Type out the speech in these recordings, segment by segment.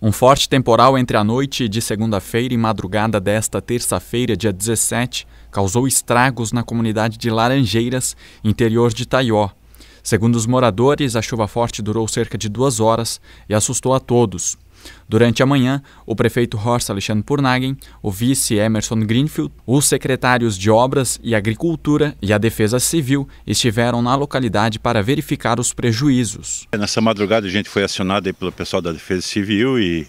Um forte temporal entre a noite de segunda-feira e madrugada desta terça-feira, dia 17, causou estragos na comunidade de Laranjeiras, interior de Taió. Segundo os moradores, a chuva forte durou cerca de duas horas e assustou a todos. Durante a manhã, o prefeito Horst Alexandre Purnagen, o vice Emerson Greenfield, os secretários de Obras e Agricultura e a Defesa Civil estiveram na localidade para verificar os prejuízos. Nessa madrugada a gente foi acionado pelo pessoal da Defesa Civil e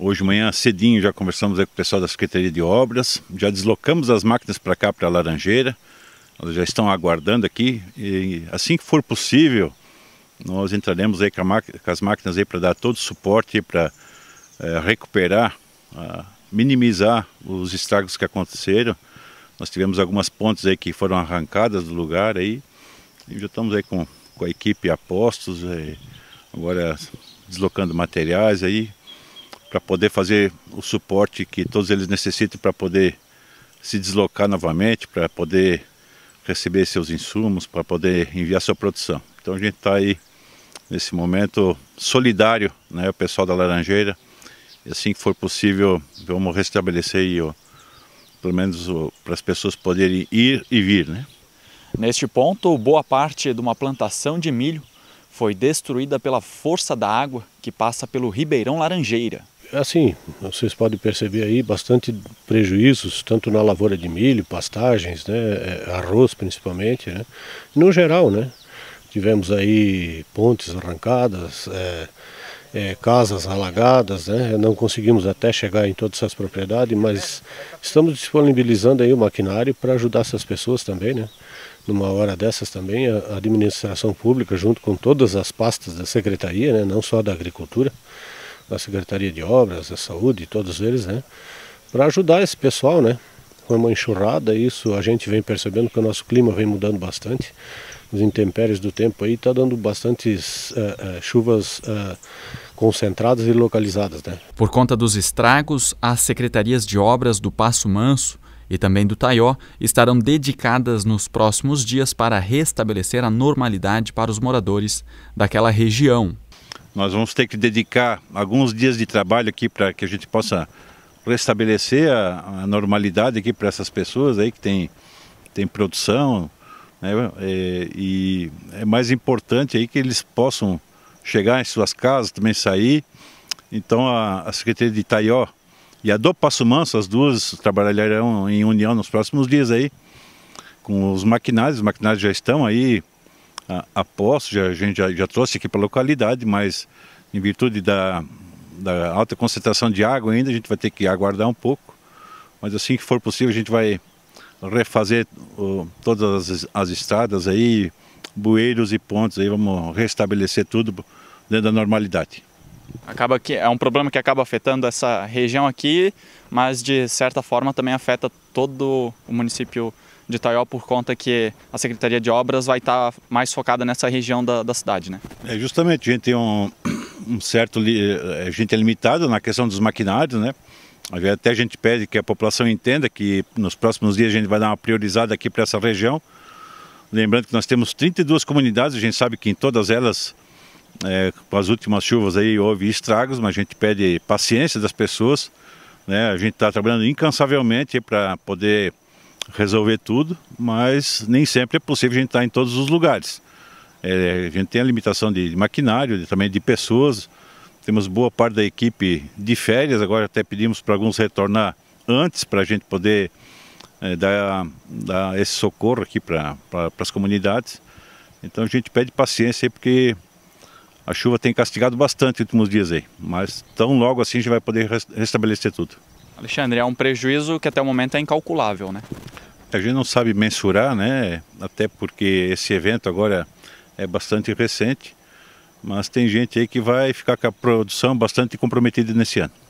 Hoje de manhã cedinho já conversamos com o pessoal da Secretaria de Obras, já deslocamos as máquinas para cá, para a Laranjeira, elas já estão aguardando aqui e assim que for possível, nós entraremos aí com, as máquinas aí para dar todo o suporte para é, eh, recuperar, a, minimizar os estragos que aconteceram. Nós tivemos algumas pontes aí que foram arrancadas do lugar aí e já estamos aí com, com a equipe a postos, eh, agora deslocando materiais aí para poder fazer o suporte que todos eles necessitam para poder se deslocar novamente, para poder receber seus insumos, para poder enviar sua produção. Então a gente está aí nesse momento solidário, né, o pessoal da Laranjeira. E assim que for possível, vamos restabelecer aí, ó, pelo menos para as pessoas poderem ir e vir, né? Neste ponto, boa parte de uma plantação de milho foi destruída pela força da água que passa pelo Ribeirão Laranjeira. Assim, vocês podem perceber aí bastante prejuízos, tanto na lavoura de milho, pastagens, né, é, arroz principalmente, né? No geral, né? Tivemos aí pontes arrancadas, é, é, casas alagadas, né? não conseguimos até chegar em todas essas propriedades, mas estamos disponibilizando aí o maquinário para ajudar essas pessoas também, né? Numa hora dessas também, a administração pública, junto com todas as pastas da secretaria, né? não só da agricultura, da Secretaria de Obras, da Saúde, todos eles, né? Para ajudar esse pessoal, né? Foi uma enxurrada, isso a gente vem percebendo que o nosso clima vem mudando bastante os intempéries do tempo aí, está dando bastantes uh, uh, chuvas uh, concentradas e localizadas. Né? Por conta dos estragos, as secretarias de obras do Passo Manso e também do Taió estarão dedicadas nos próximos dias para restabelecer a normalidade para os moradores daquela região. Nós vamos ter que dedicar alguns dias de trabalho aqui para que a gente possa restabelecer a, a normalidade aqui para essas pessoas aí que tem, tem produção, né? É, e é mais importante aí que eles possam chegar em suas casas, também sair. Então a, a Secretaria de Itaió e a do Passo Manso, as duas trabalharão em união nos próximos dias aí, com os maquinários, os maquinários já estão aí a, a posto, já, a gente já, já trouxe aqui para a localidade, mas em virtude da, da alta concentração de água ainda, a gente vai ter que aguardar um pouco, mas assim que for possível a gente vai refazer todas as, as, estradas aí, bueiros e pontes aí, vamos restabelecer tudo dentro da normalidade. Acaba que é um problema que acaba afetando essa região aqui, mas de certa forma também afeta todo o município de Itaió por conta que a Secretaria de Obras vai estar tá mais focada nessa região da, da cidade, né? É, justamente, a gente tem um, um certo... a é, gente é limitado na questão dos maquinários, né? Até a gente pede que a população entenda que nos próximos dias a gente vai dar uma priorizada aqui para essa região. Lembrando que nós temos 32 comunidades, a gente sabe que em todas elas, é, com as últimas chuvas aí, houve estragos, mas a gente pede paciência das pessoas. Né? A gente está trabalhando incansavelmente para poder resolver tudo, mas nem sempre é possível a gente estar tá em todos os lugares. É, a gente tem a limitação de maquinário, também de pessoas, temos boa parte da equipe de férias, agora até pedimos para alguns retornar antes para a gente poder é, dar, dar, esse socorro aqui para pra, as comunidades. Então a gente pede paciência aí porque a chuva tem castigado bastante nos últimos dias aí. Mas tão logo assim a gente vai poder restabelecer tudo. Alexandre, é um prejuízo que até o momento é incalculável, né? A gente não sabe mensurar, né? Até porque esse evento agora é bastante recente. Mas tem gente aí que vai ficar com a produção bastante comprometida nesse ano.